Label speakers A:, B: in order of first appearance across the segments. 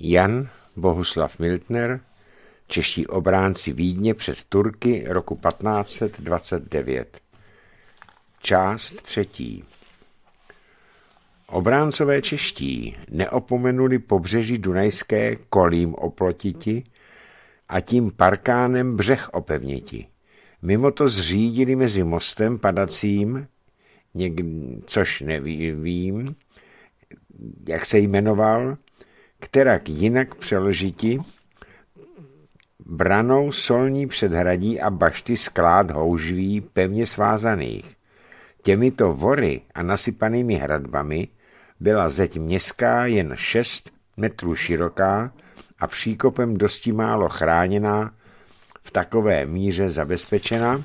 A: Jan Bohuslav Miltner, čeští obránci Vídně před Turky roku 1529. Část třetí. Obráncové čeští neopomenuli pobřeží Dunajské kolím oplotiti a tím parkánem břeh opevněti. Mimo to zřídili mezi mostem padacím, něk, což nevím, jak se jmenoval, kterak jinak přeložití branou solní předhradí a bašty sklád houžví pevně svázaných. Těmito vory a nasypanými hradbami byla zeď městská jen 6 metrů široká a příkopem dosti málo chráněná, v takové míře zabezpečena,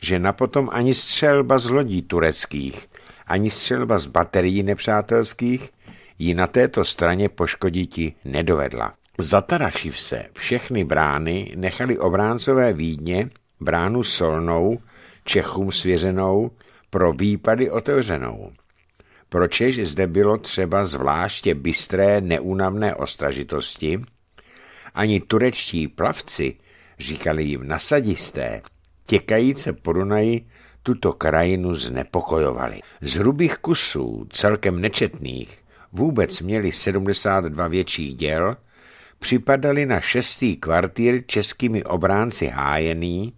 A: že napotom ani střelba z lodí tureckých, ani střelba z baterií nepřátelských ji na této straně poškoditi nedovedla. Zatarašiv se všechny brány nechali obráncové Vídně bránu solnou, Čechům svěřenou, pro výpady otevřenou. Pročež zde bylo třeba zvláště bystré neúnavné ostražitosti, ani turečtí plavci, říkali jim nasadisté, těkajíce po Dunaji tuto krajinu znepokojovali. Z hrubých kusů, celkem nečetných, vůbec měli 72 větších děl, připadali na šestý kvartír českými obránci hájený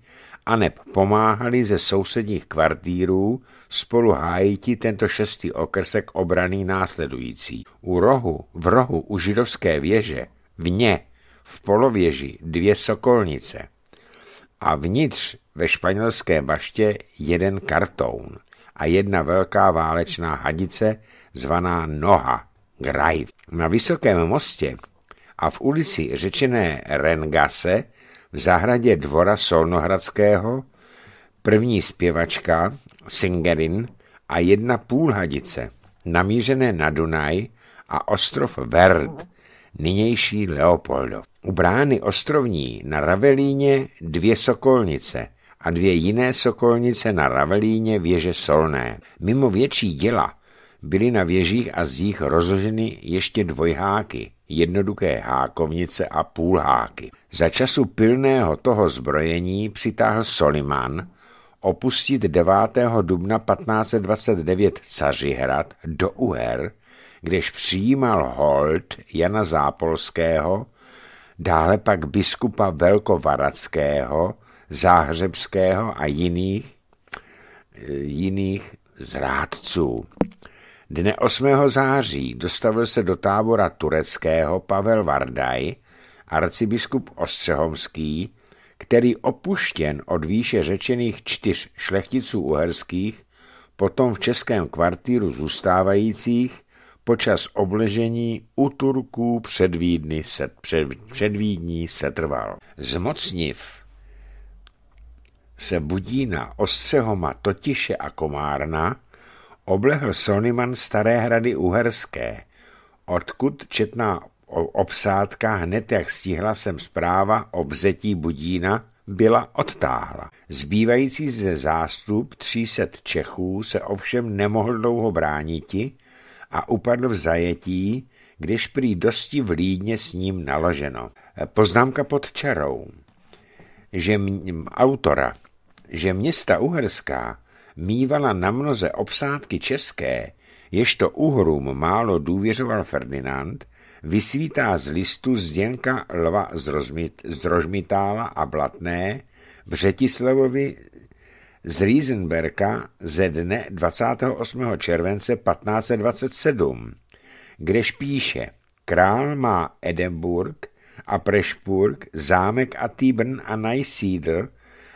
A: a neb pomáhali ze sousedních kvartýrů spolu hájiti tento šestý okrsek obraný následující. U rohu, v rohu u židovské věže, vně, v polověži dvě sokolnice a vnitř ve španělské baště jeden kartoun a jedna velká válečná hadice zvaná Noha, Graj. Na Vysokém mostě a v ulici řečené Rengase v zahradě dvora Solnohradského první zpěvačka Singerin a jedna půlhadice namířené na Dunaj a ostrov Verd, nynější Leopoldo. U brány ostrovní na Ravelíně dvě sokolnice a dvě jiné sokolnice na Ravelíně věže Solné. Mimo větší děla byly na věžích a zích rozloženy ještě dvojháky, jednoduché hákovnice a půlháky. Za času pilného toho zbrojení přitáhl Soliman opustit 9. dubna 1529 Cařihrad do Uher, kdež přijímal hold Jana Zápolského, dále pak biskupa Velkovarackého, Záhřebského a jiných, e, jiných zrádců. Dne 8. září dostavil se do tábora tureckého Pavel Vardaj, arcibiskup Ostřehomský, který opuštěn od výše řečených čtyř šlechticů uherských, potom v českém kvartíru zůstávajících, počas obležení u Turků před Vídny se, před, před Vídní setrval. Zmocniv se budí na Ostřehoma, Totiše a Komárna oblehl Soniman staré hrady uherské, odkud četná obsádka hned jak stihla sem zpráva o vzetí Budína byla odtáhla. Zbývající ze zástup 300 Čechů se ovšem nemohl dlouho brániti a upadl v zajetí, když prý dosti vlídně s ním naloženo. Poznámka pod čarou, že m- autora, že města uherská mívala mnoze obsádky české, ježto Uhrům málo důvěřoval Ferdinand, vysvítá z listu Zděnka Lva z, Rozmit, z Rožmitála a Blatné Břetislavovi z Riesenberka ze dne 28. července 1527, kdež píše Král má Edinburgh a Prešpurg, zámek a Týbrn a Najsídl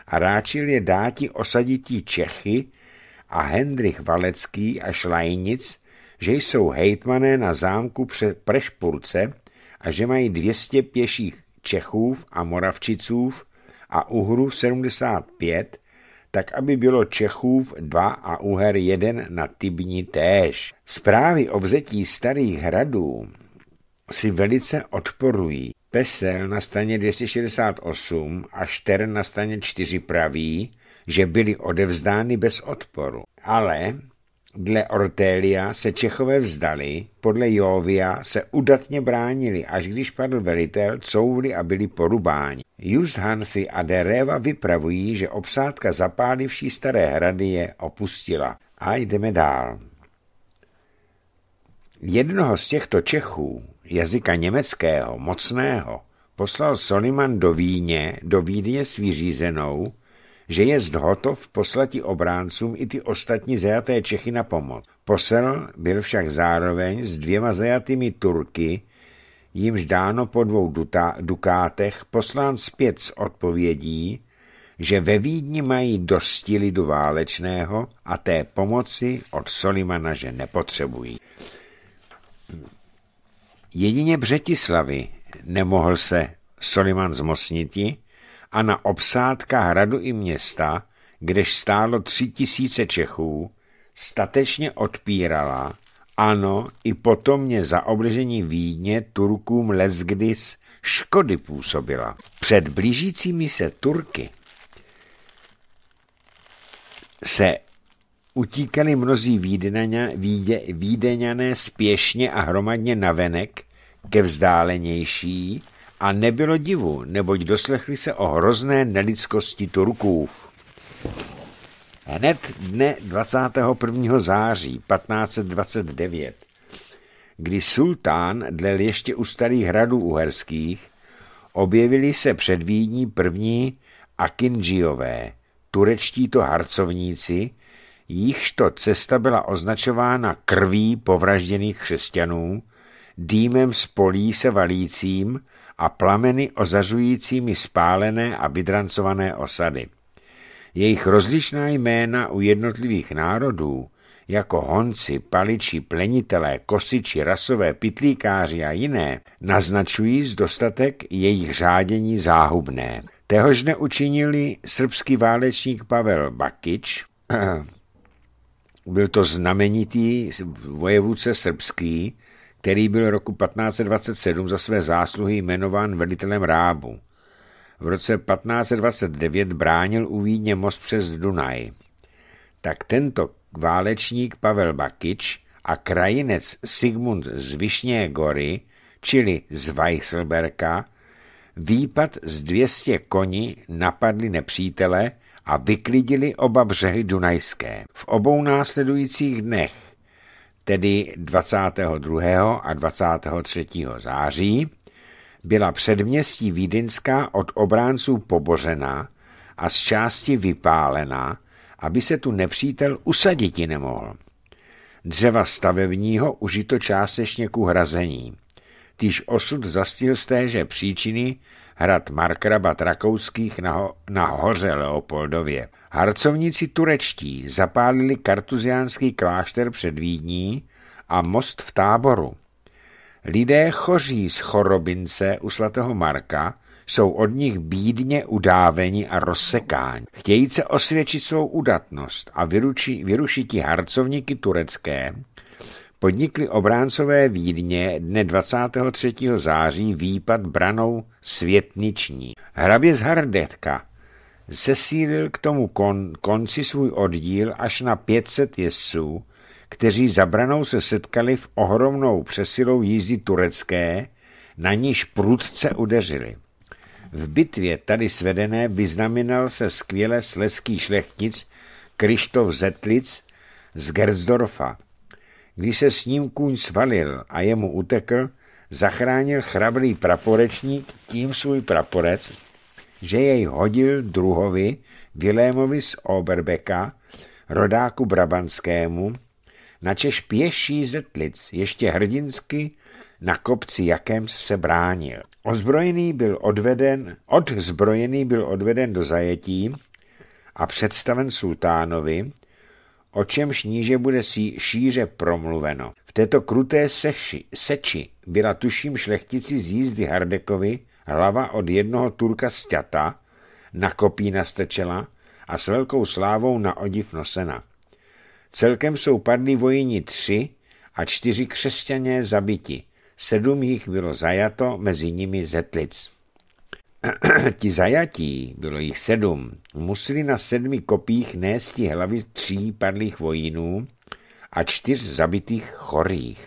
A: a ráčil je dáti osadití Čechy a Hendrich Valecký a Šlajnic, že jsou hejtmané na zámku před Prešpurce a že mají 200 pěších Čechů a Moravčiců a Uhrů 75, tak aby bylo Čechů dva a Uher jeden na Tybni též. Zprávy o vzetí starých hradů si velice odporují. Pesel na straně 268 a Štern na straně 4 praví, že byly odevzdány bez odporu. Ale dle Ortélia se Čechové vzdali, podle Jovia se udatně bránili, až když padl velitel, couvli a byli porubáni. Just Hanfi a Dereva vypravují, že obsádka zapálivší staré hrady je opustila. A jdeme dál. Jednoho z těchto Čechů, jazyka německého, mocného, poslal Soliman do Víně, do Vídně s vyřízenou, že je hotov poslati obráncům i ty ostatní zajaté Čechy na pomoc. Posel byl však zároveň s dvěma zajatými Turky, jimž dáno po dvou dukátech poslán zpět s odpovědí, že ve Vídni mají dosti lidu válečného a té pomoci od Solimana, že nepotřebují. Jedině Břetislavy nemohl se Soliman zmocniti a na obsádka hradu i města, kdež stálo tři tisíce Čechů, statečně odpírala, ano, i potom mě za obležení Vídně Turkům leskdys škody působila. Před blížícími se Turky se Utíkali mnozí výdeňané, víde, vídeňané spěšně a hromadně na venek ke vzdálenější a nebylo divu, neboť doslechli se o hrozné nelidskosti Turkův. Hned dne 21. září 1529, kdy sultán dlel ještě u starých hradů uherských, objevili se před Vídní první Akinžiové, turečtí to harcovníci, jichžto cesta byla označována krví povražděných křesťanů, dýmem z polí se valícím a plameny ozařujícími spálené a vydrancované osady. Jejich rozlišná jména u jednotlivých národů, jako honci, paliči, plenitelé, kosiči, rasové, pitlíkáři a jiné, naznačují z dostatek jejich řádění záhubné. Tehož neučinili srbský válečník Pavel Bakič, Byl to znamenitý vojevůdce srbský, který byl roku 1527 za své zásluhy jmenován velitelem Rábu. V roce 1529 bránil u Vídně most přes Dunaj. Tak tento válečník Pavel Bakič a krajinec Sigmund z Višně Gory, čili z Weichselberka, výpad z 200 koni napadli nepřítele, a vyklidili oba břehy Dunajské. V obou následujících dnech, tedy 22. a 23. září, byla předměstí Vídeňská od obránců pobořena a z části vypálena, aby se tu nepřítel usaditi nemohl. Dřeva stavebního užito částečně ku hrazení. Týž osud zastil z téže příčiny hrad Markrabat Rakouských na hoře Leopoldově. Harcovníci turečtí zapálili kartuziánský klášter před Vídní a most v táboru. Lidé choří z chorobince u svatého Marka jsou od nich bídně udáveni a rozsekáni. Chtějí se osvědčit svou udatnost a vyručí, vyruší harcovníky turecké, podnikli obráncové Vídně dne 23. září výpad branou Světniční. Hrabě z Hardetka zesílil k tomu kon, konci svůj oddíl až na 500 jezdců, kteří za branou se setkali v ohromnou přesilou jízdy turecké, na níž prudce udeřili. V bitvě tady svedené vyznamenal se skvěle sleský šlechtic Krištof Zetlic z Gerzdorfa, když se s ním kůň svalil a jemu utekl, zachránil chrabrý praporečník tím svůj praporec, že jej hodil druhovi Vilémovi z Oberbeka, rodáku Brabanskému, načež pěší zetlic ještě hrdinsky na kopci jakém se bránil. Ozbrojený byl odveden, odzbrojený byl odveden do zajetí a představen sultánovi, o čemž níže bude šíře promluveno. V této kruté seši, seči byla tuším šlechtici z jízdy Hardekovi hlava od jednoho Turka sťata, na kopí nastečela a s velkou slávou na odiv nosena. Celkem jsou padli vojini tři a čtyři křesťané zabiti. Sedm jich bylo zajato, mezi nimi Zetlic. Ti zajatí, bylo jich sedm, museli na sedmi kopích nést hlavy tří padlých vojínů a čtyř zabitých chorých.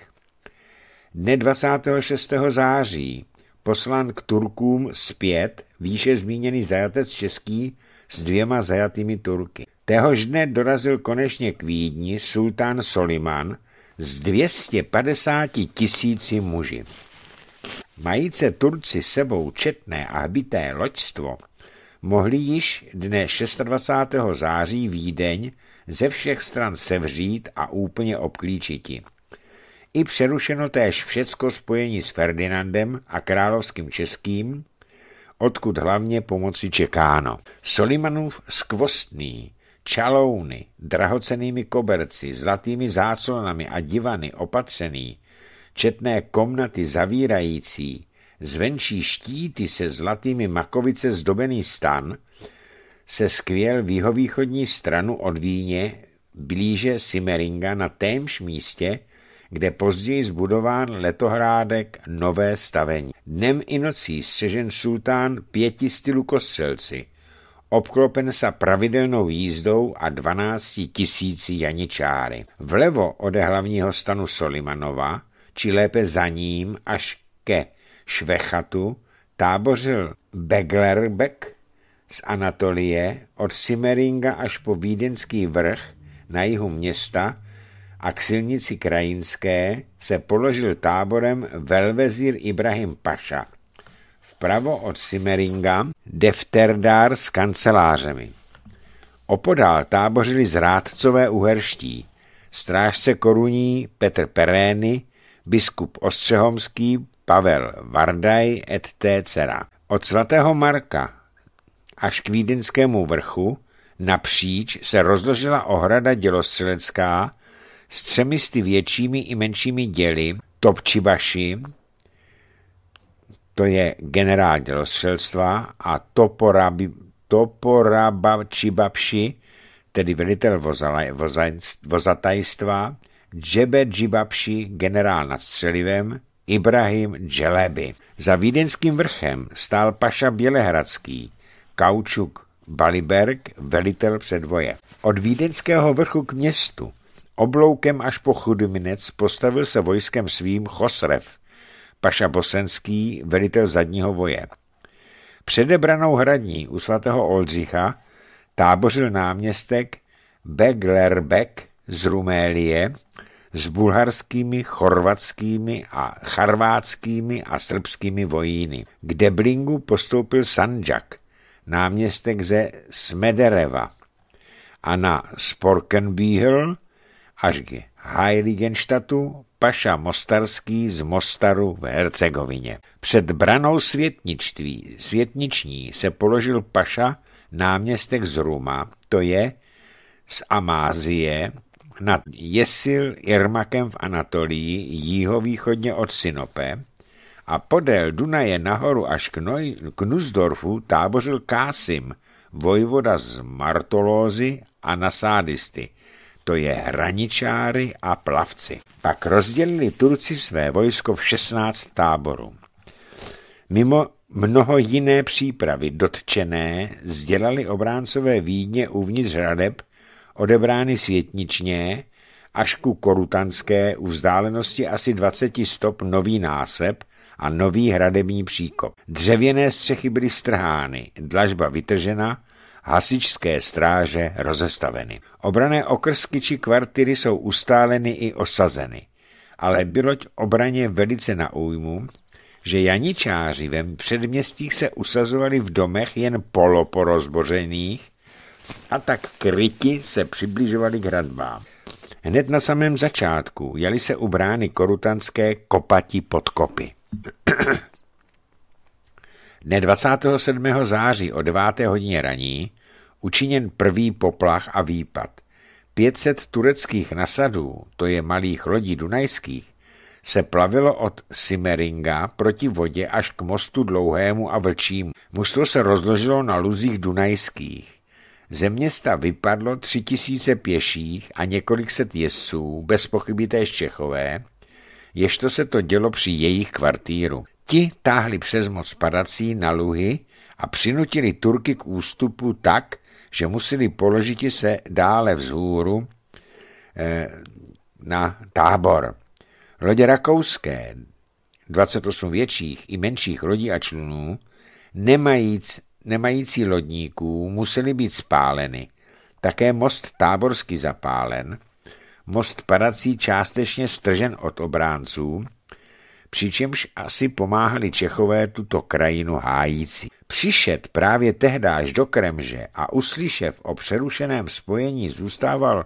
A: Dne 26. září poslán k Turkům zpět výše zmíněný zajatec český s dvěma zajatými Turky. Téhož dne dorazil konečně k Vídni sultán Soliman s 250 tisíci muži. Majíce Turci sebou četné a hbité loďstvo, mohli již dne 26. září Vídeň ze všech stran sevřít a úplně obklíčiti. I přerušeno též všecko spojení s Ferdinandem a královským českým, odkud hlavně pomoci čekáno. Solimanův skvostný, čalouny, drahocenými koberci, zlatými záclonami a divany opatřený, četné komnaty zavírající, zvenčí štíty se zlatými makovice zdobený stan, se skvěl v jihovýchodní stranu od Víně blíže Simeringa na témž místě, kde později zbudován letohrádek Nové stavení. Dnem i nocí střežen sultán pěti stylu kostřelci, obklopen sa pravidelnou jízdou a 12 tisíci janičáry. Vlevo ode hlavního stanu Solimanova či lépe za ním až ke Švechatu, tábořil Beglerbek z Anatolie od Simeringa až po Vídenský vrch na jihu města a k silnici Krajinské se položil táborem velvezír Ibrahim Paša. Vpravo od Simeringa defterdár s kancelářemi. Opodál tábořili zrádcové uherští, strážce koruní Petr Perény, biskup Ostřehomský Pavel Vardaj et T. Cera. Od svatého Marka až k Vídeňskému vrchu napříč se rozložila ohrada dělostřelecká s třemisty většími i menšími děly Topčibaši, to je generál dělostřelstva, a Toporabi, Toporabačibabši, tedy velitel vozatajstva, Džebe Džibabši, generál nad střelivem, Ibrahim Dželebi. Za Vídeňským vrchem stál Paša Bělehradský, Kaučuk Baliberg, velitel předvoje. Od Vídeňského vrchu k městu, obloukem až po Chudminec, postavil se vojskem svým Chosrev, Paša Bosenský, velitel zadního voje. Předebranou hradní u svatého Oldřicha tábořil náměstek Beglerbeck, z Rumélie s bulharskými, chorvatskými a charvátskými a srbskými vojíny. K Deblingu postoupil Sanjak, náměstek ze Smedereva a na Sporkenbíhl až k Heiligenstadtu Paša Mostarský z Mostaru v Hercegovině. Před branou světničtví, světniční se položil Paša náměstek z Ruma, to je z Amázie, nad Jesil Irmakem v Anatolii, jihovýchodně od Sinope, a podél Dunaje nahoru až k, Noj, k Nuzdorfu tábořil Kásim, vojvoda z Martolózy a Nasádisty, to je hraničáry a plavci. Pak rozdělili Turci své vojsko v 16 táborů. Mimo mnoho jiné přípravy dotčené sdělali obráncové Vídně uvnitř hradeb, odebrány světničně až ku Korutanské u vzdálenosti asi 20 stop nový násep a nový hradební příkop. Dřevěné střechy byly strhány, dlažba vytržena, hasičské stráže rozestaveny. Obrané okrsky či kvartyry jsou ustáleny i osazeny, ale bylo obraně velice na újmu, že janičáři ve předměstích se usazovali v domech jen poloporozbořených a tak kryti se přibližovali k hradbám. Hned na samém začátku jeli se u brány korutanské kopati pod kopy. Dne 27. září o 9. hodině raní učiněn první poplach a výpad. 500 tureckých nasadů, to je malých lodí dunajských, se plavilo od Simeringa proti vodě až k mostu dlouhému a vlčímu. Mužstvo se rozložilo na luzích dunajských. Ze města vypadlo tři tisíce pěších a několik set jezdců, bez pochyby též Čechové, ježto se to dělo při jejich kvartíru. Ti táhli přes moc padací na luhy a přinutili Turky k ústupu tak, že museli položit se dále vzhůru eh, na tábor. Lodě rakouské, 28 větších i menších lodí a člunů, nemajíc nemající lodníků musely být spáleny, také most táborsky zapálen, most padací částečně stržen od obránců, přičemž asi pomáhali Čechové tuto krajinu hájící. Přišet právě tehdáž do Kremže a uslyšev o přerušeném spojení zůstával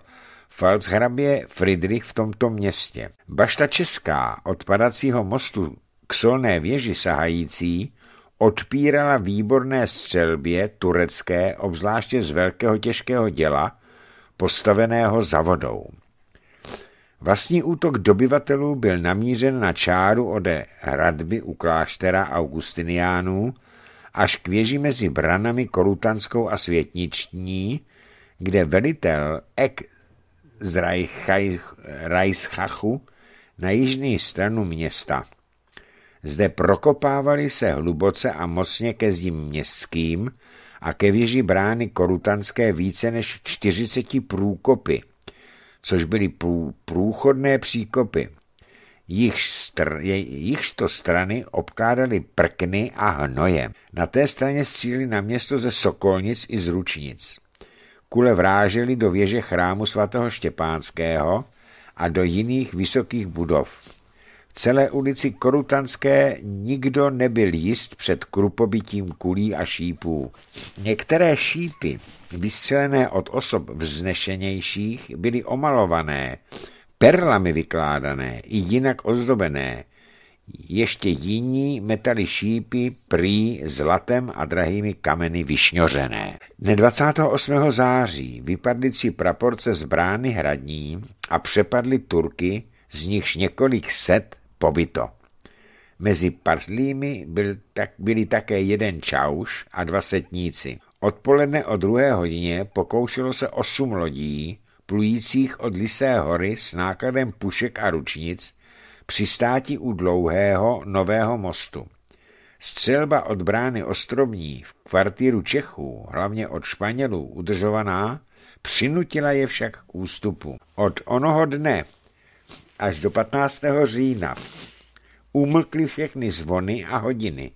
A: Falzhrabě Friedrich v tomto městě. Bašta Česká od padacího mostu k solné věži sahající odpírala výborné střelbě turecké, obzvláště z velkého těžkého děla, postaveného za vodou. Vlastní útok dobyvatelů byl namířen na čáru ode hradby u kláštera Augustiniánů až k věži mezi branami Korutanskou a Světniční, kde velitel Ek z Reichachu na jižní stranu města zde prokopávali se hluboce a mocně ke zdím městským a ke věži brány korutanské více než 40 průkopy, což byly průchodné příkopy. Jichž, to strany obkádali prkny a hnojem. Na té straně střílili na město ze Sokolnic i z Ručnic. Kule vrážely do věže chrámu svatého Štěpánského a do jiných vysokých budov celé ulici Korutanské nikdo nebyl jist před krupobitím kulí a šípů. Některé šípy, vystřelené od osob vznešenějších, byly omalované, perlami vykládané i jinak ozdobené. Ještě jiní metali šípy prý zlatem a drahými kameny vyšňořené. Dne 28. září vypadli tři praporce z brány hradní a přepadli Turky, z nichž několik set pobyto. Mezi parlími byl tak, byli také jeden čauš a dva setníci. Odpoledne o druhé hodině pokoušelo se osm lodí, plujících od Lisé hory s nákladem pušek a ručnic, přistáti u dlouhého nového mostu. Střelba od brány Ostrovní v kvartíru Čechů, hlavně od Španělů, udržovaná, přinutila je však k ústupu. Od onoho dne až do 15. října. Umlkli všechny zvony a hodiny.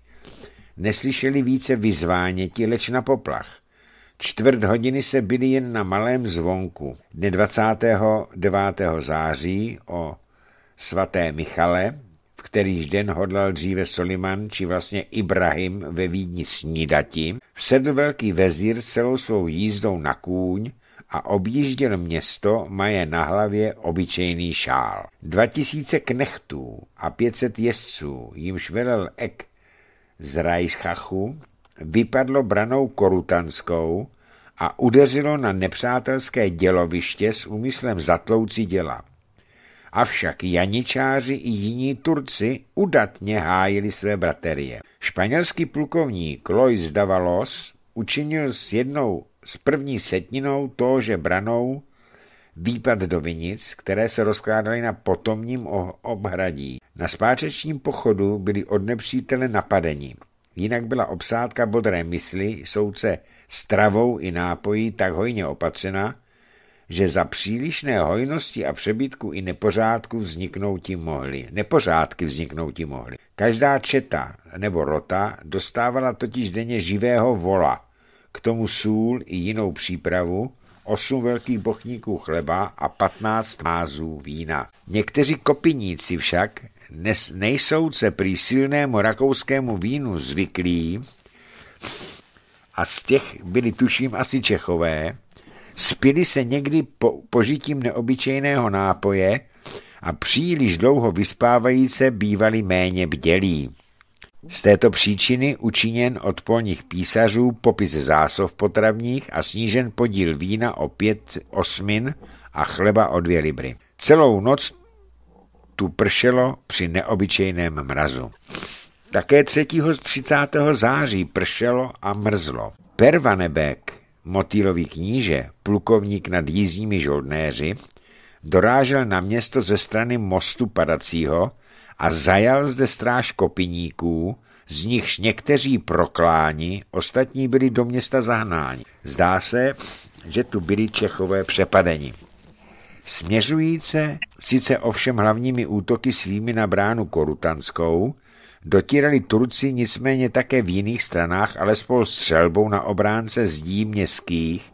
A: Neslyšeli více vyzváněti, leč na poplach. Čtvrt hodiny se byli jen na malém zvonku. Dne 29. září o svaté Michale, v kterýž den hodlal dříve Soliman či vlastně Ibrahim ve Vídni snídati, vsedl velký vezír celou svou jízdou na kůň a objížděl město, maje na hlavě obyčejný šál. Dva tisíce knechtů a pětset jezdců, jimž velel Ek z Rajschachu, vypadlo branou korutanskou a udeřilo na nepřátelské děloviště s úmyslem zatlouci děla. Avšak janičáři i jiní Turci udatně hájili své braterie. Španělský plukovník Lois Davalos učinil s jednou s první setninou tóže branou výpad do vinic, které se rozkládaly na potomním obhradí. Na zpáčečním pochodu byli od nepřítele napadeni. Jinak byla obsádka bodré mysli, souce s travou i nápojí tak hojně opatřena, že za přílišné hojnosti a přebytku i nepořádku vzniknouti mohly. Nepořádky vzniknouti mohly. Každá četa nebo rota dostávala totiž denně živého vola – k tomu sůl i jinou přípravu, osm velkých bochníků chleba a patnáct mázů vína. Někteří kopiníci však nejsou se prý silnému rakouskému vínu zvyklí a z těch byli tuším asi Čechové, spili se někdy po, požitím neobyčejného nápoje a příliš dlouho vyspávající bývali méně bdělí. Z této příčiny učiněn od polních písařů popis zásob potravních a snížen podíl vína o pět osmin a chleba o dvě libry. Celou noc tu pršelo při neobyčejném mrazu. Také 3. 30. září pršelo a mrzlo. Pervanebek, motýlový kníže, plukovník nad jízdními žoldnéři, dorážel na město ze strany mostu padacího a zajal zde stráž kopiníků, z nichž někteří prokláni, ostatní byli do města zahnáni. Zdá se, že tu byli Čechové přepadeni. Směřujíce, sice ovšem hlavními útoky svými na bránu Korutanskou, dotírali Turci nicméně také v jiných stranách, ale spolu střelbou na obránce zdí městských,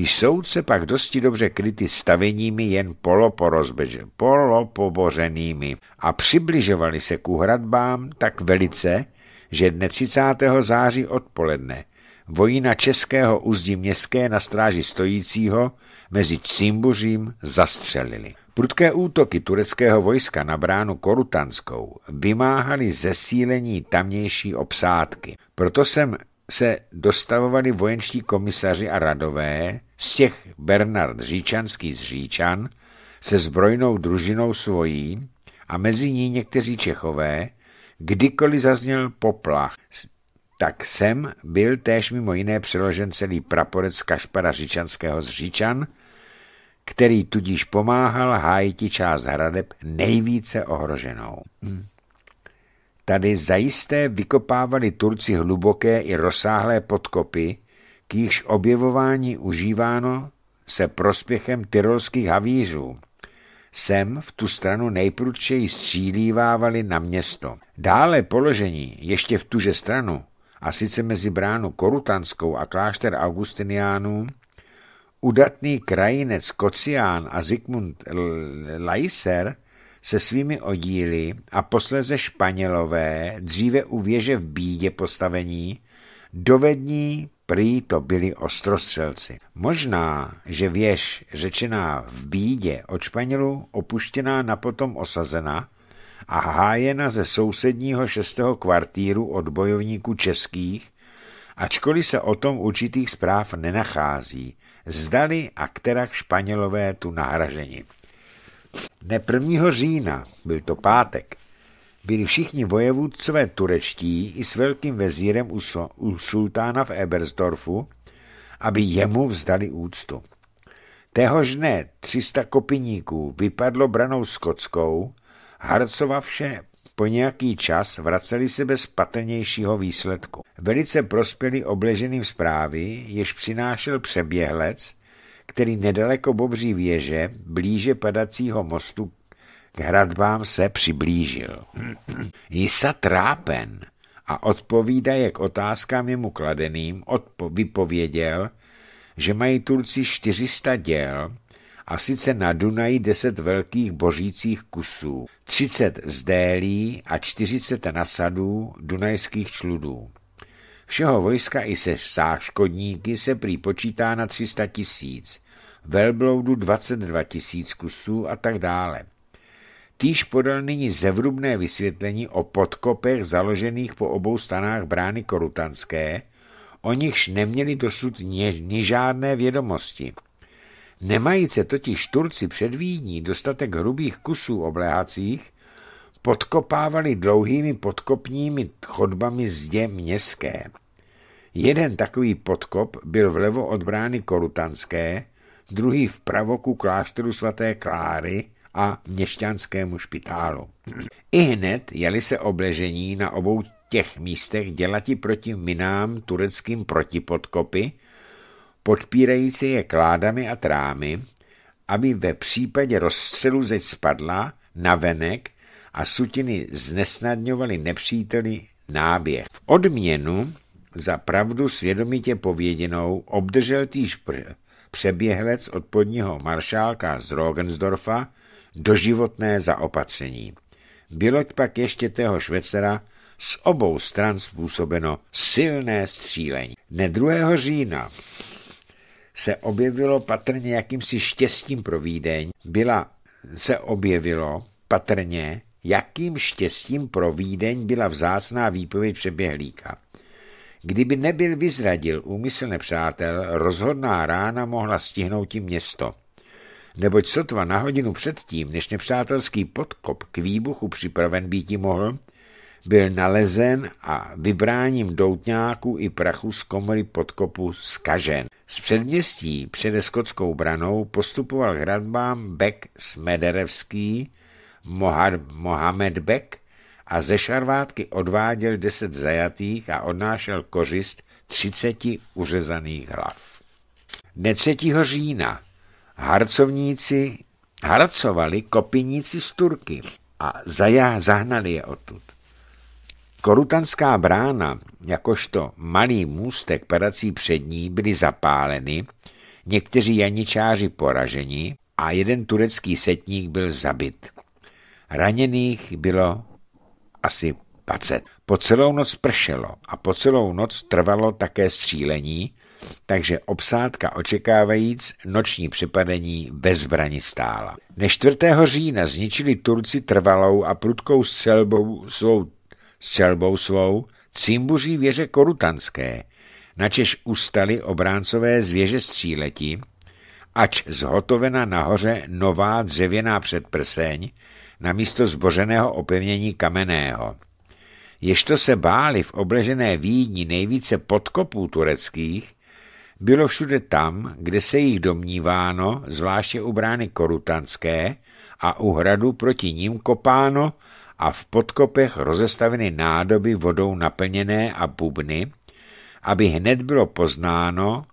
A: jsou se pak dosti dobře kryty staveními jen poloporozbeže, polopobořenými a přibližovali se ku hradbám tak velice, že dne 30. září odpoledne vojina českého uzdí městské na stráži stojícího mezi Cimbuřím zastřelili. Prudké útoky tureckého vojska na bránu Korutanskou vymáhaly zesílení tamnější obsádky. Proto jsem se dostavovali vojenští komisaři a radové, z těch Bernard Říčanský z Říčan se zbrojnou družinou svojí a mezi ní někteří Čechové, kdykoliv zazněl poplach, tak sem byl též mimo jiné přeložen celý praporec Kašpara Říčanského z Říčan, který tudíž pomáhal hájiti část hradeb nejvíce ohroženou. Tady zajisté vykopávali Turci hluboké i rozsáhlé podkopy, k jejichž objevování užíváno se prospěchem tyrolských havířů. Sem v tu stranu nejprudčeji střílívávali na město. Dále položení ještě v tuže stranu, a sice mezi bránu Korutanskou a klášter Augustinianů, udatný krajinec Kocián a Zygmunt Laiser se svými oddíly a posléze Španělové, dříve u věže v bídě postavení, dovední Prý to byli ostrostřelci. Možná, že věž řečená v bídě od Španělu, opuštěná na potom osazena a hájena ze sousedního šestého kvartíru od bojovníků českých, ačkoliv se o tom určitých zpráv nenachází, zdali a kterak Španělové tu nahraženi. Dne 1. října, byl to pátek, byli všichni vojevůdcové tureští i s velkým vezírem u, sultána v Ebersdorfu, aby jemu vzdali úctu. Téhož dne 300 kopiníků vypadlo branou skotskou, Harcova vše po nějaký čas vraceli se bez patrnějšího výsledku. Velice prospěli obleženým zprávy, jež přinášel přeběhlec, který nedaleko bobří věže, blíže padacího mostu k hradbám se přiblížil. Jisa trápen a odpovídaje jak otázkám jemu kladeným vypověděl, že mají Turci 400 děl, a sice na Dunaji 10 velkých božících kusů, 30 zdélí a 40 nasadů dunajských čludů. Všeho vojska i se sáškodníky se prý počítá na 300 tisíc, velbloudu 22 tisíc kusů a tak dále. Týž podal nyní zevrubné vysvětlení o podkopech založených po obou stranách brány Korutanské, o nichž neměli dosud ni žádné vědomosti. Nemajíce totiž Turci před Vídní dostatek hrubých kusů obléhacích, podkopávali dlouhými podkopními chodbami zdě městské. Jeden takový podkop byl vlevo od brány Korutanské, druhý vpravo ku klášteru svaté Kláry, a měšťanskému špitálu. I hned jeli se obležení na obou těch místech dělati proti minám tureckým protipodkopy, podpírající je kládami a trámy, aby ve případě rozstřelu zeď spadla na venek a sutiny znesnadňovaly nepříteli náběh. V odměnu za pravdu svědomitě pověděnou obdržel týž přeběhlec od podního maršálka z Rogensdorfa doživotné zaopatření. Bylo pak ještě tého Švecera z obou stran způsobeno silné střílení. Dne 2. října se objevilo patrně jakýmsi štěstím pro Vídeň, byla, se objevilo patrně, jakým štěstím pro Vídeň byla vzácná výpověď přeběhlíka. Kdyby nebyl vyzradil úmysl nepřátel, rozhodná rána mohla stihnout i město – neboť sotva na hodinu předtím, než nepřátelský podkop k výbuchu připraven být mohl, byl nalezen a vybráním doutňáku i prachu z komory podkopu skažen. Z předměstí přede skotskou branou postupoval k hradbám Bek Smederevský, Mohar, Mohamed Bek a ze šarvátky odváděl deset zajatých a odnášel kořist třiceti uřezaných hlav. Dne 3. října Harcovníci harcovali kopiníci z Turky a zajá zahnali je odtud. Korutanská brána, jakožto malý můstek padací před ní, byly zapáleny, někteří janičáři poraženi a jeden turecký setník byl zabit. Raněných bylo asi 20. Po celou noc pršelo a po celou noc trvalo také střílení, takže obsádka očekávajíc noční přepadení ve zbrani stála. Ne 4. října zničili Turci trvalou a prudkou střelbou svou, střelbou svou cimbuří věže korutanské, načež ustali obráncové z věže stříleti, ač zhotovena nahoře nová dřevěná předprseň na místo zbořeného opevnění kamenného. Ježto se báli v obležené Vídni nejvíce podkopů tureckých, bylo všude tam, kde se jich domníváno, zvláště u brány Korutanské a u hradu proti ním kopáno a v podkopech rozestaveny nádoby vodou naplněné a bubny, aby hned bylo poznáno,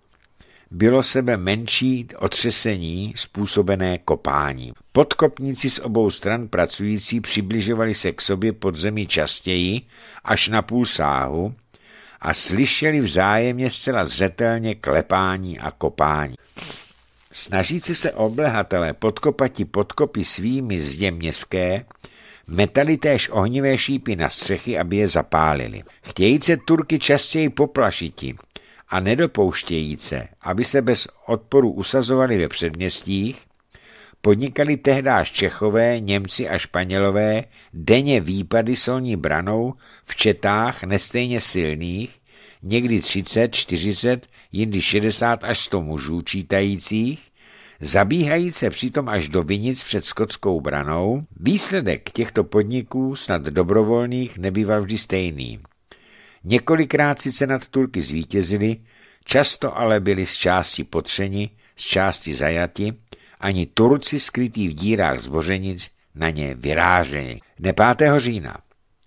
A: bylo sebe menší otřesení způsobené kopáním. Podkopníci z obou stran pracující přibližovali se k sobě pod zemi častěji, až na půl sáhu, a slyšeli vzájemně zcela zřetelně klepání a kopání. Snažící se oblehatelé podkopati podkopy svými zdě městské, metali též ohnivé šípy na střechy, aby je zapálili. Chtějíce Turky častěji poplašiti a nedopouštějíce, aby se bez odporu usazovali ve předměstích, podnikali tehdy Čechové, Němci a Španělové denně výpady solní branou v četách nestejně silných, někdy 30, 40, jindy 60 až 100 mužů čítajících, zabíhajíce přitom až do Vinic před skotskou branou, výsledek těchto podniků, snad dobrovolných, nebýval vždy stejný. Několikrát sice nad Turky zvítězili, často ale byli z části potřeni, z části zajati, ani Turci skrytí v dírách zbořenic na ně vyráženi. Dne 5. října.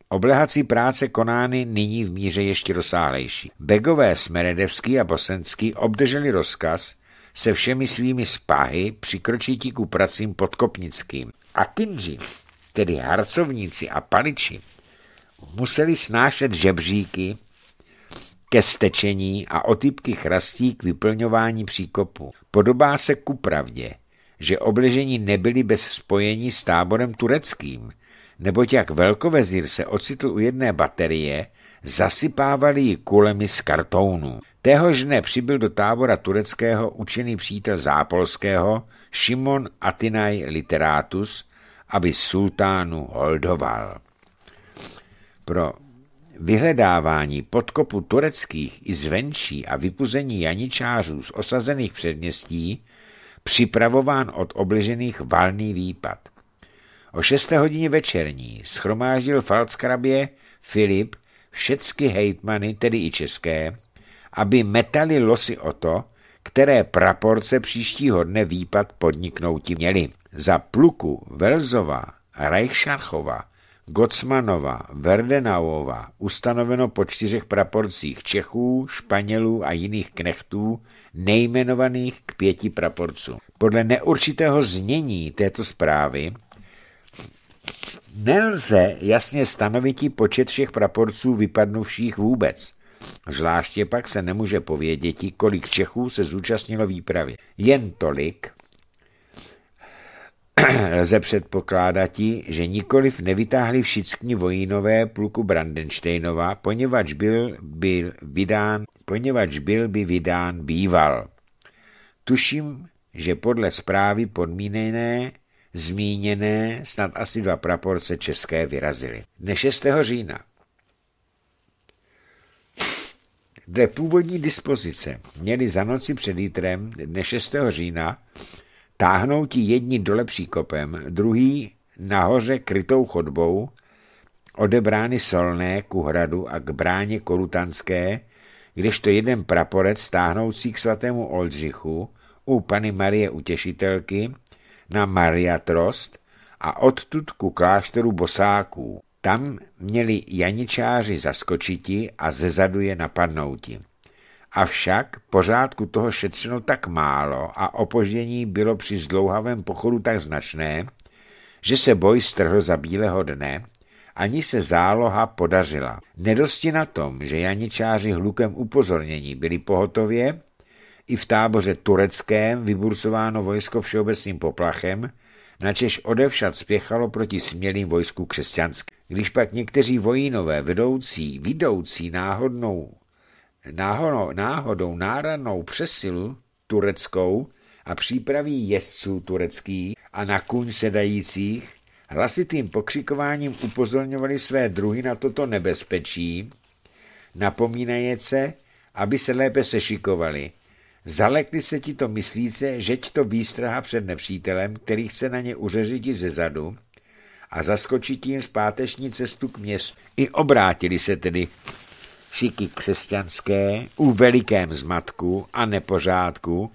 A: Oblehací práce konány nyní v míře ještě rozsáhlejší. Begové Smeredevský a Bosenský obdrželi rozkaz se všemi svými spahy přikročití ku pracím podkopnickým. A kinži, tedy harcovníci a paliči, museli snášet žebříky ke stečení a otypky chrastí k vyplňování příkopu. Podobá se ku pravdě, že obležení nebyli bez spojení s táborem tureckým, neboť jak velkovezír se ocitl u jedné baterie, zasypávali ji kulemi z kartounu. Téhož dne přibyl do tábora tureckého učený přítel zápolského Šimon Atinaj Literatus, aby sultánu holdoval. Pro vyhledávání podkopu tureckých i zvenčí a vypuzení janičářů z osazených předměstí připravován od obližených valný výpad. O 6. hodině večerní schromáždil Falckrabě Filip všecky hejtmany, tedy i české, aby metali losy o to, které praporce příštího dne výpad podniknouti měli. Za pluku Velzova, Reichšarchova, Gocmanova, Verdenauova ustanoveno po čtyřech praporcích Čechů, Španělů a jiných knechtů nejmenovaných k pěti praporcům. Podle neurčitého znění této zprávy nelze jasně stanovití počet všech praporců vypadnuvších vůbec. Zvláště pak se nemůže povědět, kolik Čechů se zúčastnilo výpravy. Jen tolik, lze předpokládat, že nikoliv nevytáhli všichni vojínové pluku Brandensteinova, poněvadž byl, byl vydán, poněvadž byl by vydán býval. Tuším, že podle zprávy podmíněné, zmíněné, snad asi dva praporce české vyrazili. Dne 6. října. Dle původní dispozice měli za noci před jítrem dne 6. října táhnou ti jedni dole příkopem, druhý nahoře krytou chodbou, odebrány solné ku hradu a k bráně korutanské, kdežto jeden praporec stáhnoucí k svatému Oldřichu u Pany Marie Utěšitelky na Maria Trost a odtud ku klášteru Bosáků. Tam měli janičáři zaskočiti a zezadu je napadnouti. Avšak pořádku toho šetřeno tak málo a opoždění bylo při zdlouhavém pochodu tak značné, že se boj strhl za bílého dne, ani se záloha podařila. Nedosti na tom, že janičáři hlukem upozornění byli pohotově, i v táboře tureckém vyburcováno vojsko všeobecným poplachem, načež odevšad spěchalo proti smělým vojsku křesťanským. Když pak někteří vojínové vedoucí, vidoucí náhodnou náhodou, náhodou náradnou přesilu tureckou a přípraví jezdců turecký a na kuň sedajících hlasitým pokřikováním upozorňovali své druhy na toto nebezpečí, se, aby se lépe sešikovali. Zalekli se ti to myslíce, žeť to výstraha před nepřítelem, který chce na ně uřeřiti ze zadu a zaskočit jim zpáteční cestu k městu. I obrátili se tedy šiky křesťanské u velikém zmatku a nepořádku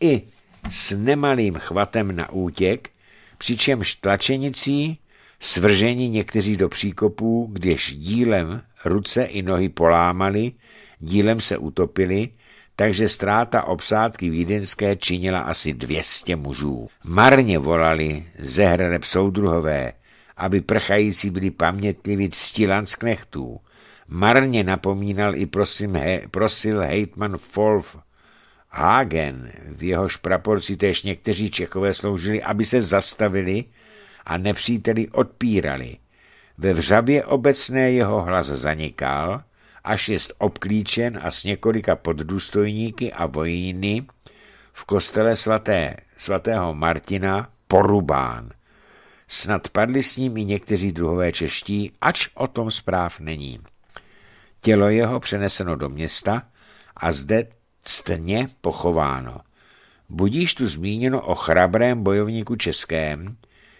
A: i s nemalým chvatem na útěk, přičemž tlačenicí svržení někteří do příkopů, když dílem ruce i nohy polámali, dílem se utopili, takže ztráta obsádky vídeňské činila asi 200 mužů. Marně volali ze hradeb soudruhové, aby prchající byli pamětliví ctilan z knechtů, marně napomínal i prosím, he, prosil hejtman Wolf Hagen, v jehož praporci též někteří Čechové sloužili, aby se zastavili a nepříteli odpírali. Ve vřavě obecné jeho hlas zanikal, až jest obklíčen a s několika poddůstojníky a vojiny v kostele svaté, svatého Martina porubán. Snad padli s ním i někteří druhové čeští, ač o tom zpráv není. Tělo jeho přeneseno do města a zde ctně pochováno. Budíš tu zmíněno o chrabrém bojovníku českém,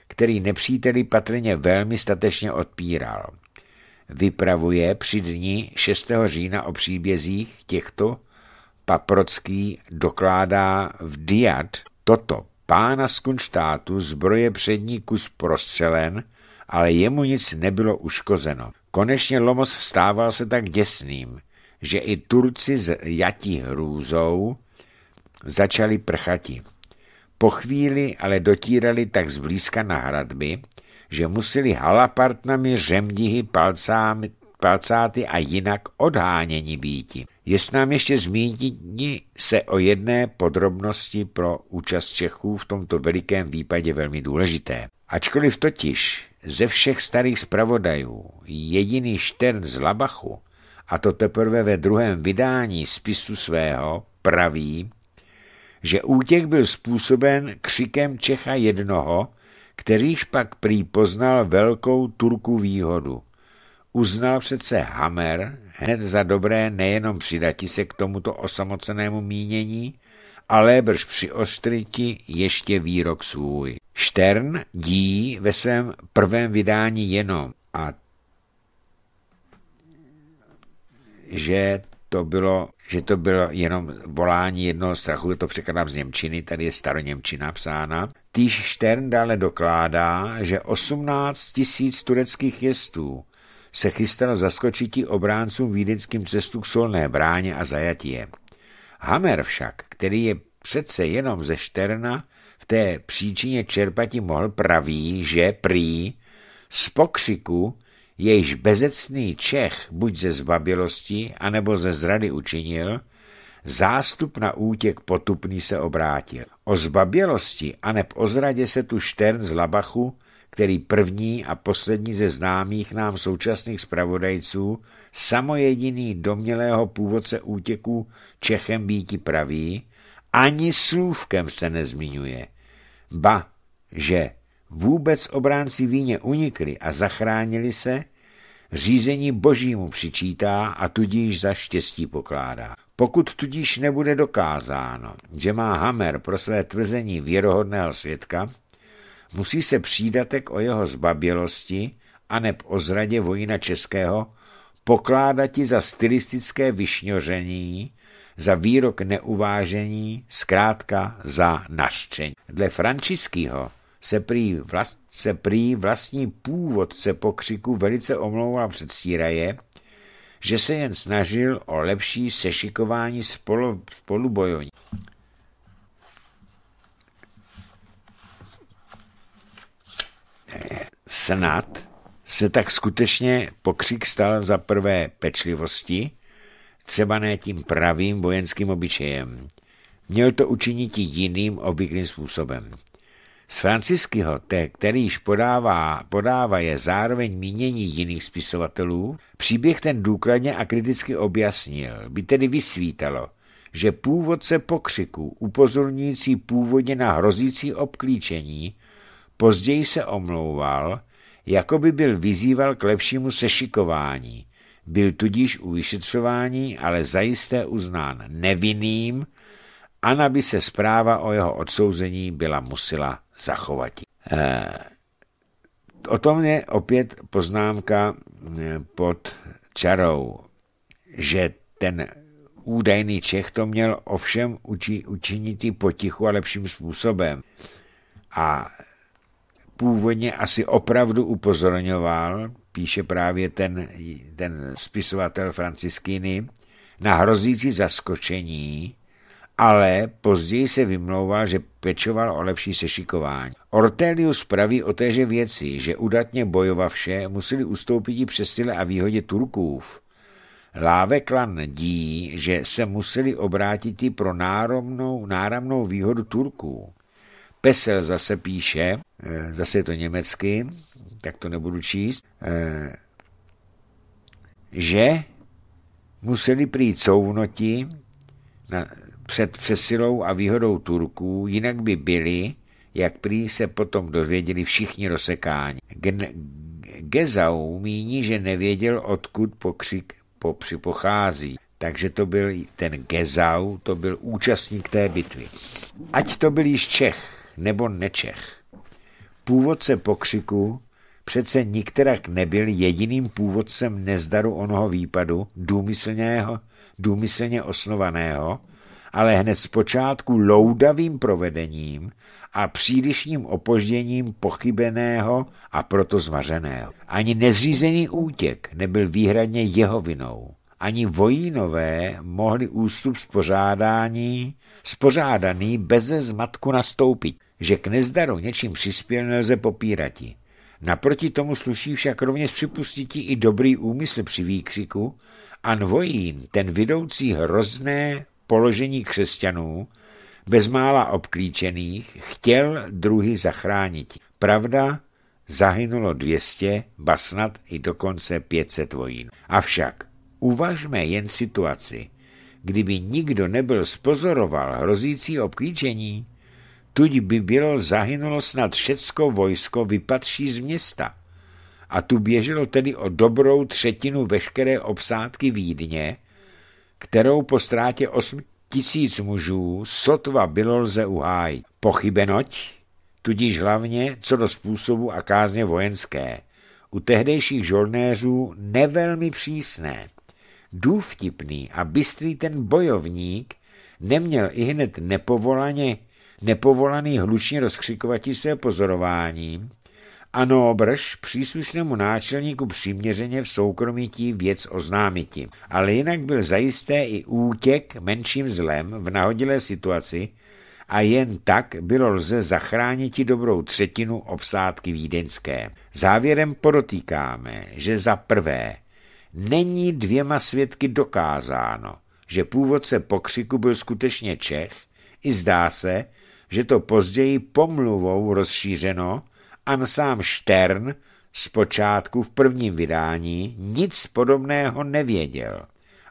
A: který nepříteli patrně velmi statečně odpíral. Vypravuje při dni 6. října o příbězích těchto Paprocký dokládá v Diad toto. Pána z Kunštátu zbroje přední kus prostřelen, ale jemu nic nebylo uškozeno. Konečně Lomos stával se tak děsným, že i Turci jatí hrůzou začali prchati. Po chvíli ale dotírali tak zblízka na hradby, že museli halapartnami řemdihy palcámi, palcáty a jinak odháněni býti. Je s nám ještě zmíněni se o jedné podrobnosti pro účast Čechů v tomto velikém výpadě velmi důležité. Ačkoliv totiž ze všech starých zpravodajů jediný Štern z Labachu, a to teprve ve druhém vydání spisu svého, praví, že útěk byl způsoben křikem Čecha jednoho, kterýž pak prý poznal velkou Turku výhodu. Uznal přece Hammer hned za dobré nejenom přidati se k tomuto osamocenému mínění, ale brž při ostriti ještě výrok svůj. Štern dí ve svém prvém vydání jenom a že to bylo, že to bylo jenom volání jednoho strachu, to překladám z Němčiny, tady je staroněmčina psána. Týž Štern dále dokládá, že 18 tisíc tureckých jestů se chystalo zaskočití obráncům vídeňským cestu k solné bráně a zajatí je. Hammer však, který je přece jenom ze Šterna, v té příčině čerpati mohl praví, že prý z pokřiku jejž bezecný Čech buď ze zbabilosti, anebo ze zrady učinil, zástup na útěk potupný se obrátil. O zbabělosti a neb o zradě se tu Štern z Labachu, který první a poslední ze známých nám současných zpravodajců samojediný domělého původce útěků Čechem býti pravý, ani slůvkem se nezmiňuje. Ba, že vůbec obránci víně unikli a zachránili se, řízení božímu přičítá a tudíž za štěstí pokládá. Pokud tudíž nebude dokázáno, že má Hammer pro své tvrzení věrohodného svědka, musí se přídatek o jeho zbabělosti a neb o zradě vojina českého pokládati za stylistické vyšňoření, za výrok neuvážení, zkrátka za naštění. Dle Frančiskýho se prý, vlast, se prý vlastní původce pokřiku velice omlouval předstíraje, že se jen snažil o lepší sešikování spolu, spolubojovní. Snad se tak skutečně pokřik stal za prvé pečlivosti, třeba ne tím pravým vojenským obyčejem. Měl to učinit jiným obvyklým způsobem. Z Franciskyho, té, kterýž podává, podává je zároveň mínění jiných spisovatelů, příběh ten důkladně a kriticky objasnil, by tedy vysvítalo, že původce pokřiku, upozorňující původně na hrozící obklíčení, později se omlouval, jako by byl vyzýval k lepšímu sešikování. Byl tudíž u vyšetřování, ale zajisté uznán nevinným, Ana by se zpráva o jeho odsouzení byla musela zachovat. Eh, o tom je opět poznámka eh, pod čarou, že ten údajný Čech to měl ovšem učinit i potichu a lepším způsobem. A původně asi opravdu upozorňoval, píše právě ten, ten spisovatel Franciskiny, na hrozící zaskočení, ale později se vymlouval, že pečoval o lepší sešikování. Ortelius praví o téže věci, že udatně bojovavše museli ustoupit i přes a výhodě Turkův. Láveklan dí, že se museli obrátit i pro náramnou, náramnou výhodu Turků. Pesel zase píše, eh, zase je to německy, tak to nebudu číst, eh, že museli přijít souvnoti na, před přesilou a výhodou Turků, jinak by byli, jak prý se potom dozvěděli všichni rozsekáni. Gezau míní, že nevěděl, odkud pokřik popři pochází. Takže to byl ten Gezau, to byl účastník té bitvy. Ať to byl již Čech, nebo Nečech. Původce pokřiku přece nikterak nebyl jediným původcem nezdaru onoho výpadu, důmyslného, důmyslně osnovaného, ale hned zpočátku loudavým provedením a přílišním opožděním pochybeného a proto zmařeného. Ani nezřízený útěk nebyl výhradně jeho vinou. Ani vojínové mohli ústup z pořádání spořádaný beze zmatku nastoupit, že k nezdaru něčím přispěl nelze popírati. Naproti tomu sluší však rovněž připustit i dobrý úmysl při výkřiku a nvojín ten vidoucí hrozné položení křesťanů, bezmála obklíčených, chtěl druhy zachránit. Pravda, zahynulo 200, ba snad i dokonce 500 vojín. Avšak uvažme jen situaci – kdyby nikdo nebyl spozoroval hrozící obklíčení, tuď by bylo zahynulo snad všecko vojsko vypadší z města. A tu běželo tedy o dobrou třetinu veškeré obsádky Vídně, kterou po ztrátě osm tisíc mužů sotva bylo lze uhájit. Pochybenoť, tudíž hlavně co do způsobu a kázně vojenské, u tehdejších žolnéřů nevelmi přísné důvtipný a bystrý ten bojovník neměl i hned nepovolaně, nepovolaný hlučně rozkřikovatí své pozorování a nobrž příslušnému náčelníku přiměřeně v soukromítí věc oznámití, Ale jinak byl zajisté i útěk menším zlem v nahodilé situaci, a jen tak bylo lze zachránit i dobrou třetinu obsádky vídeňské. Závěrem podotýkáme, že za prvé není dvěma svědky dokázáno, že původce pokřiku byl skutečně Čech, i zdá se, že to později pomluvou rozšířeno a sám Štern zpočátku v prvním vydání nic podobného nevěděl.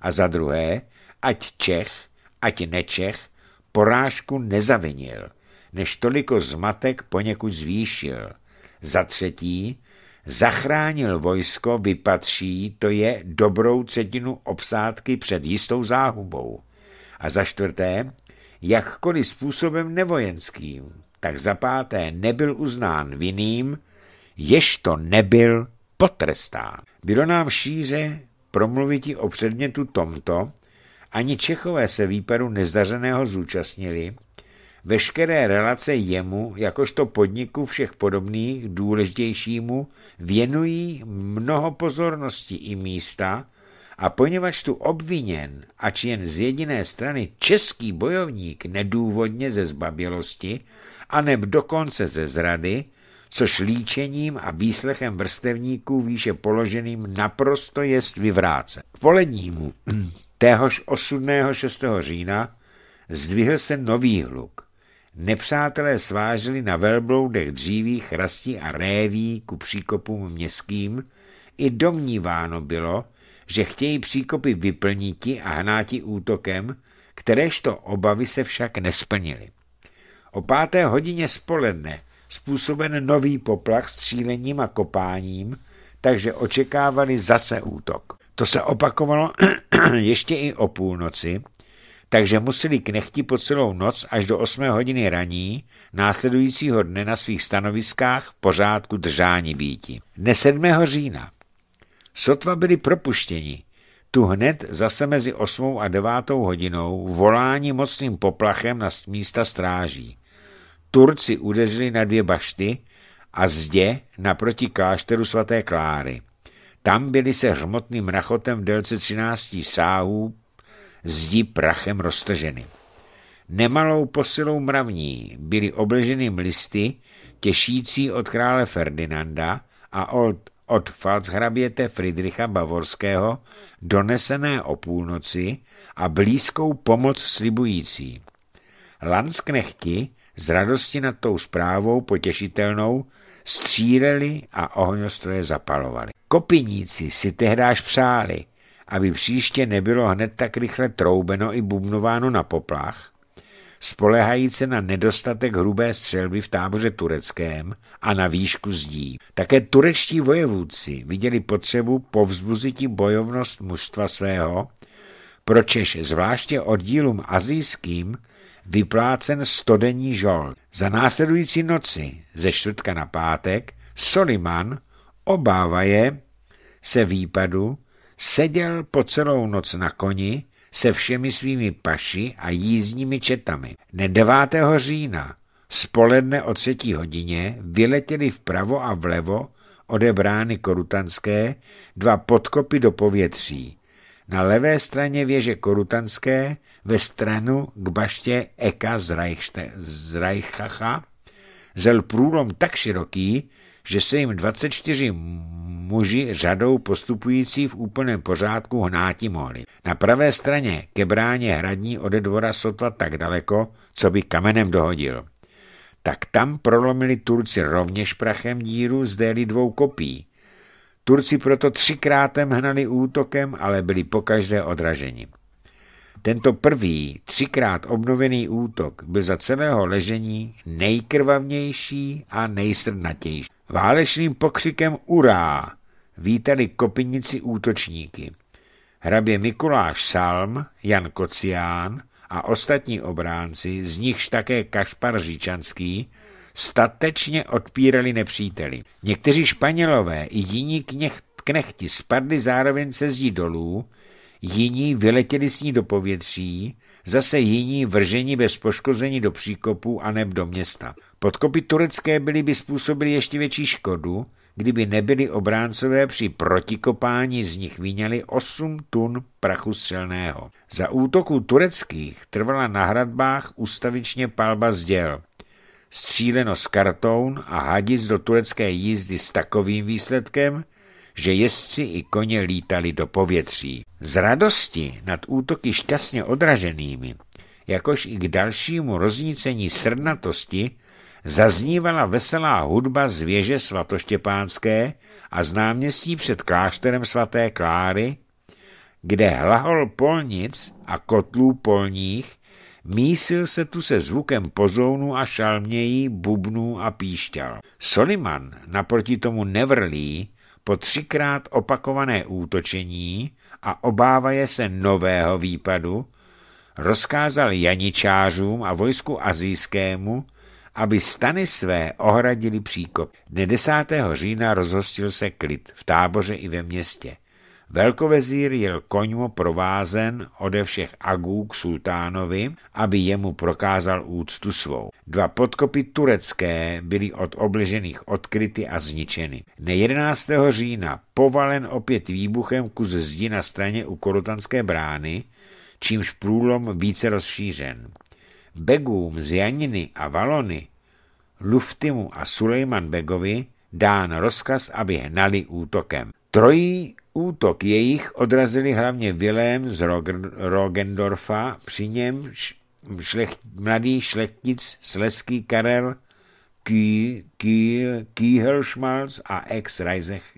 A: A za druhé, ať Čech, ať nečech, porážku nezavinil, než toliko zmatek poněkud zvýšil. Za třetí, zachránil vojsko vypatří, to je dobrou třetinu obsádky před jistou záhubou. A za čtvrté, jakkoliv způsobem nevojenským, tak za páté nebyl uznán vinným, jež to nebyl potrestán. Bylo nám šíře promluviti o předmětu tomto, ani Čechové se výpadu nezdařeného zúčastnili, veškeré relace jemu, jakožto podniku všech podobných, důležitějšímu, věnují mnoho pozornosti i místa a poněvadž tu obviněn, ač jen z jediné strany český bojovník nedůvodně ze zbabělosti, aneb dokonce ze zrady, což líčením a výslechem vrstevníků výše položeným naprosto jest vyvráce. K polednímu téhož osudného 6. října zdvihl se nový hluk nepřátelé sváželi na velbloudech dříví, chrastí a réví ku příkopům městským, i domníváno bylo, že chtějí příkopy vyplníti a hnáti útokem, kteréžto obavy se však nesplnily. O páté hodině spoledne způsoben nový poplach střílením a kopáním, takže očekávali zase útok. To se opakovalo ještě i o půlnoci, takže museli knechti po celou noc až do 8 hodiny raní následujícího dne na svých stanoviskách pořádku držání býti. Dne 7. října. Sotva byli propuštěni, tu hned zase mezi 8 a 9 hodinou volání mocným poplachem na místa stráží. Turci udeřili na dvě bašty a zdě naproti klášteru svaté Kláry. Tam byli se hmotným rachotem v délce 13 sáhů zdí prachem roztrženým. Nemalou posilou mravní byly obleženy listy těšící od krále Ferdinanda a od, od falchraběte Friedricha Bavorského donesené o půlnoci a blízkou pomoc slibující. Lansknechti z radosti nad tou zprávou potěšitelnou stříleli a ohňostroje zapalovali. Kopiníci si tehdáž přáli, aby příště nebylo hned tak rychle troubeno i bubnováno na poplach, spolehajíce se na nedostatek hrubé střelby v táboře tureckém a na výšku zdí. Také turečtí vojevůdci viděli potřebu povzbuzití bojovnost mužstva svého, pročež zvláště oddílům azijským vyplácen stodenní žol. Za následující noci ze čtvrtka na pátek Soliman obávaje se výpadu Seděl po celou noc na koni se všemi svými paši a jízdními četami. Ne 9. října spoledne o třetí hodině vyletěli vpravo a vlevo odebrány korutanské dva podkopy do povětří. Na levé straně věže korutanské ve stranu k baště Eka z, Reichste, z Reichacha zel průlom tak široký, že se jim 24 muži řadou postupující v úplném pořádku hnáti mohli. Na pravé straně ke bráně hradní ode dvora sotla tak daleko, co by kamenem dohodil. Tak tam prolomili Turci rovněž prachem díru z déli dvou kopí. Turci proto třikrátem hnali útokem, ale byli pokaždé odraženi. Tento prvý, třikrát obnovený útok byl za celého ležení nejkrvavnější a nejsrdnatější. Válečným pokřikem urá vítali kopinici útočníky. Hrabě Mikuláš Salm, Jan Kocián a ostatní obránci, z nichž také Kašpar Říčanský, statečně odpírali nepříteli. Někteří Španělové i jiní knechti spadli zároveň se zdí dolů, jiní vyletěli s ní do povětří, zase jiní vržení bez poškození do příkopů a neb do města. Podkopy turecké byly by způsobily ještě větší škodu, kdyby nebyly obráncové při protikopání z nich vyňali 8 tun prachu střelného. Za útoků tureckých trvala na hradbách ustavičně palba děl. Stříleno z kartoun a hadis do turecké jízdy s takovým výsledkem, že jezdci i koně lítali do povětří. Z radosti nad útoky šťastně odraženými, jakož i k dalšímu roznícení srdnatosti, zaznívala veselá hudba z věže svatoštěpánské a z náměstí před klášterem svaté Kláry, kde hlahol polnic a kotlů polních mísil se tu se zvukem pozounu a šalmějí, bubnů a píšťal. Soliman naproti tomu nevrlí, po třikrát opakované útočení a obávaje se nového výpadu, rozkázal janičářům a vojsku azijskému, aby stany své ohradili příkop. Dne 10. října rozhostil se klid v táboře i ve městě. Velkovezír jel koňmo provázen ode všech agů k sultánovi, aby jemu prokázal úctu svou. Dva podkopy turecké byly od obležených odkryty a zničeny. Ne 11. října povalen opět výbuchem kus zdi na straně u Korutanské brány, čímž průlom více rozšířen. Begům z Janiny a Valony, Luftimu a Sulejman Begovi dán rozkaz, aby hnali útokem. Trojí Útok jejich odrazili hlavně Vilém z Rogendorfa, při něm šlecht, mladý šlechtic Sleský Karel Kiehlschmalz a ex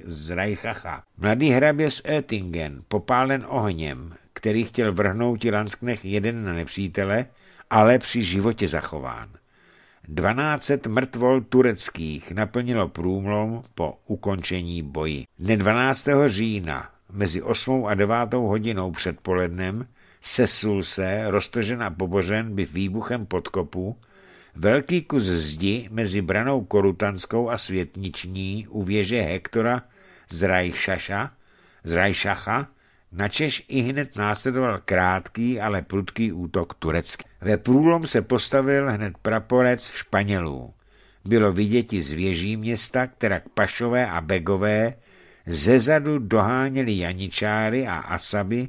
A: z Reichacha. Mladý z Oettingen, popálen ohněm, který chtěl vrhnout Lansknech jeden na nepřítele, ale při životě zachován. 12 mrtvol tureckých naplnilo průmlom po ukončení boji. Dne 12. října mezi 8 a 9 hodinou předpolednem sesul se, roztržen a pobořen by výbuchem podkopu, velký kus zdi mezi branou Korutanskou a Světniční u věže Hektora z Rajšaša, z Rajšacha na Češ i hned následoval krátký, ale prudký útok turecký. Ve průlom se postavil hned praporec Španělů. Bylo vidět i z věží města, která Pašové a Begové zezadu doháněli janičáry a asaby,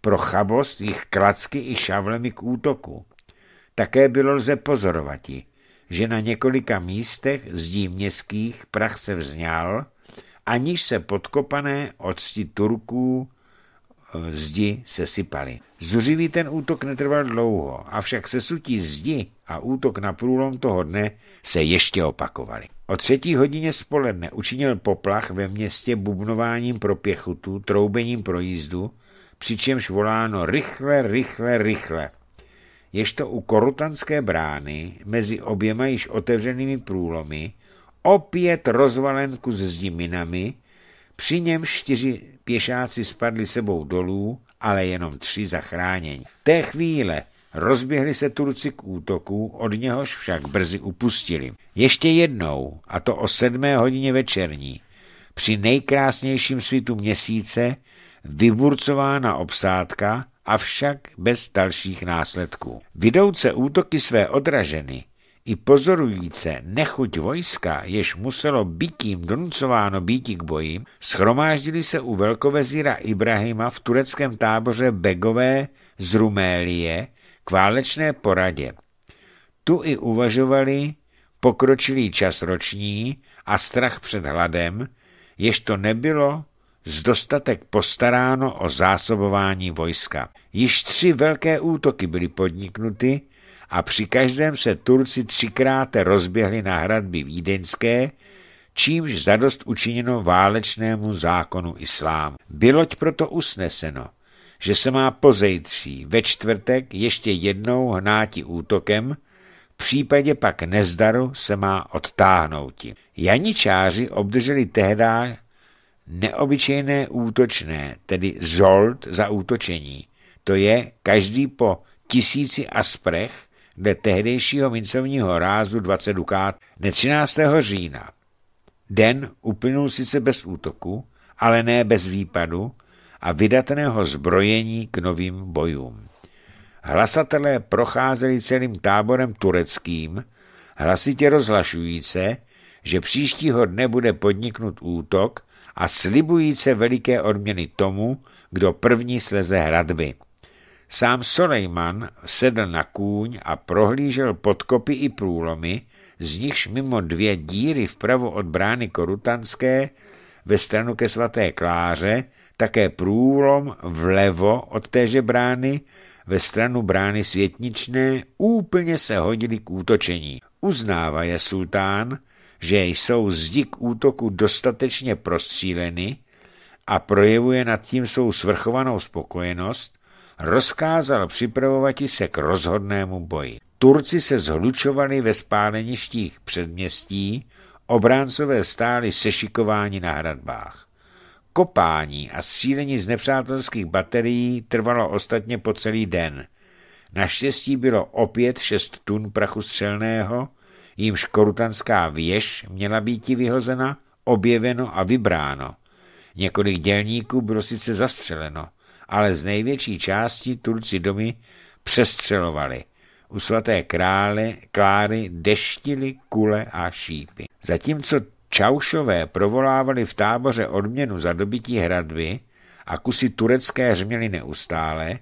A: pro chabost jich klacky i šavlemi k útoku. Také bylo lze pozorovati, že na několika místech zdí městských prach se vzňal, aniž se podkopané octi Turků zdi se sypaly. Zuřivý ten útok netrval dlouho, avšak sutí zdi a útok na průlom toho dne se ještě opakovali. O třetí hodině spoledne učinil poplach ve městě bubnováním pro pěchotu, troubením pro jízdu, přičemž voláno rychle, rychle, rychle. Ještě u korutanské brány mezi oběma již otevřenými průlomy opět rozvalen kus zdi minami, při něm čtyři Pěšáci spadli sebou dolů, ale jenom tři zachránění. Té chvíle rozběhli se Turci k útoku, od něhož však brzy upustili. Ještě jednou, a to o sedmé hodině večerní, při nejkrásnějším svitu měsíce, vyburcována obsádka, avšak bez dalších následků. Vidouce útoky své odraženy, i pozorujíce nechuť vojska, jež muselo bytím donucováno býti k bojím, schromáždili se u velkovezíra Ibrahima v tureckém táboře Begové z Rumélie k válečné poradě. Tu i uvažovali pokročilý čas roční a strach před hladem, jež to nebylo z dostatek postaráno o zásobování vojska. Již tři velké útoky byly podniknuty, a při každém se Turci třikrát rozběhli na hradby vídeňské, čímž zadost učiněno válečnému zákonu islámu. Byloť proto usneseno, že se má pozejtří ve čtvrtek ještě jednou hnáti útokem, v případě pak nezdaru se má odtáhnouti. Janičáři obdrželi tehdy neobyčejné útočné, tedy zolt za útočení, to je každý po tisíci asprech dle tehdejšího mincovního rázu 20 dukát ne 13. října. Den uplynul sice bez útoku, ale ne bez výpadu a vydatného zbrojení k novým bojům. Hlasatelé procházeli celým táborem tureckým, hlasitě rozhlašujíce, se, že příštího dne bude podniknut útok a slibujíce veliké odměny tomu, kdo první sleze hradby. Sám Soleiman sedl na kůň a prohlížel podkopy i průlomy, z nichž mimo dvě díry vpravo od brány Korutanské ve stranu ke svaté Kláře, také průlom vlevo od téže brány ve stranu brány Světničné úplně se hodili k útočení. Uznává je sultán, že jsou zdi k útoku dostatečně prostříleny a projevuje nad tím svou svrchovanou spokojenost, rozkázal připravovat se k rozhodnému boji. Turci se zhlučovali ve spáleništích předměstí, obráncové stáli sešikováni na hradbách. Kopání a střílení z nepřátelských baterií trvalo ostatně po celý den. Naštěstí bylo opět šest tun prachu střelného, jímž korutanská věž měla být vyhozena, objeveno a vybráno. Několik dělníků bylo sice zastřeleno, ale z největší části Turci domy přestřelovali. U svaté krále, Kláry deštili kule a šípy. Zatímco Čaušové provolávali v táboře odměnu za dobytí hradby a kusy turecké řměly neustále,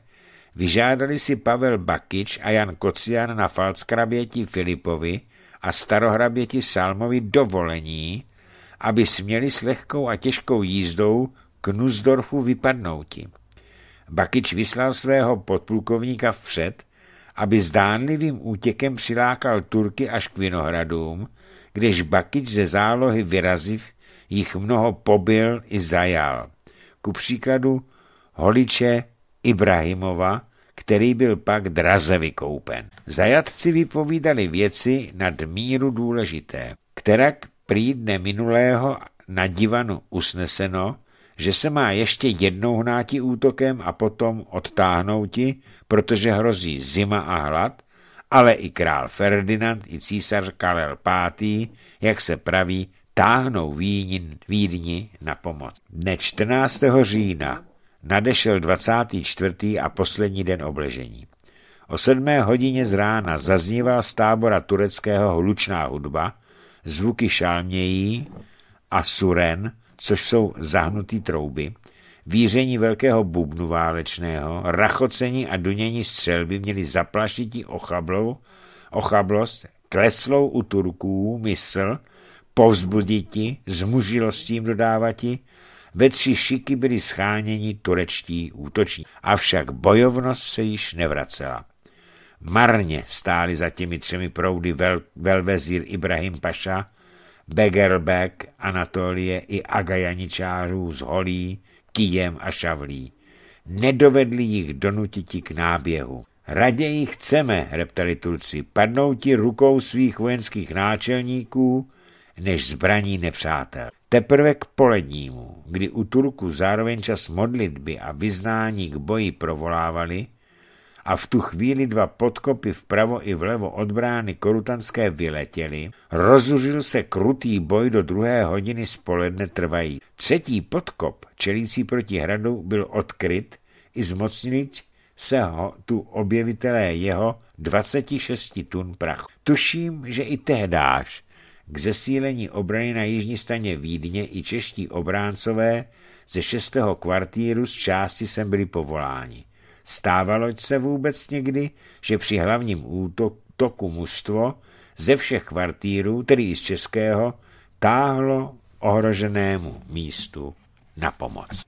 A: vyžádali si Pavel Bakič a Jan Kocian na falckraběti Filipovi a starohraběti Salmovi dovolení, aby směli s lehkou a těžkou jízdou k Nuzdorfu vypadnouti. Bakič vyslal svého podplukovníka vpřed, aby zdánlivým útěkem přilákal Turky až k Vinohradům, kdež Bakič ze zálohy vyraziv jich mnoho pobyl i zajal. Ku příkladu holiče Ibrahimova, který byl pak draze vykoupen. Zajatci vypovídali věci nad míru důležité, která prý dne minulého na divanu usneseno, že se má ještě jednou hnáti útokem a potom odtáhnouti, protože hrozí zima a hlad, ale i král Ferdinand i císař Karel V., jak se praví, táhnou Vídni, Vídni na pomoc. Dne 14. října nadešel 24. a poslední den obležení. O 7 hodině z rána zazníval z tábora tureckého hlučná hudba, zvuky šálmějí a suren, což jsou zahnutý trouby, výření velkého bubnu válečného, rachocení a dunění střelby měli zaplašití ochablou, ochablost, kleslou u Turků mysl, povzbuditi, zmužilostím dodávati, ve tři šiky byli scháněni turečtí útoční. Avšak bojovnost se již nevracela. Marně stáli za těmi třemi proudy vel, velvezír Ibrahim Paša, Begerbek, Anatolie i Agajaničářů z Holí, Kijem a Šavlí. Nedovedli jich donutiti k náběhu. Raději chceme, reptali Turci, padnouti rukou svých vojenských náčelníků, než zbraní nepřátel. Teprve k polednímu, kdy u Turku zároveň čas modlitby a vyznání k boji provolávali, a v tu chvíli dva podkopy vpravo i vlevo od brány korutanské vyletěly, rozuřil se krutý boj do druhé hodiny z poledne trvají. Třetí podkop, čelící proti hradu, byl odkryt i zmocnit se ho tu objevitelé jeho 26 tun prachu. Tuším, že i tehdáš k zesílení obrany na jižní straně Vídně i čeští obráncové ze šestého kvartíru z části sem byli povoláni. Stávalo se vůbec někdy, že při hlavním útoku mužstvo ze všech kvartírů, tedy i z českého, táhlo ohroženému místu na pomoc.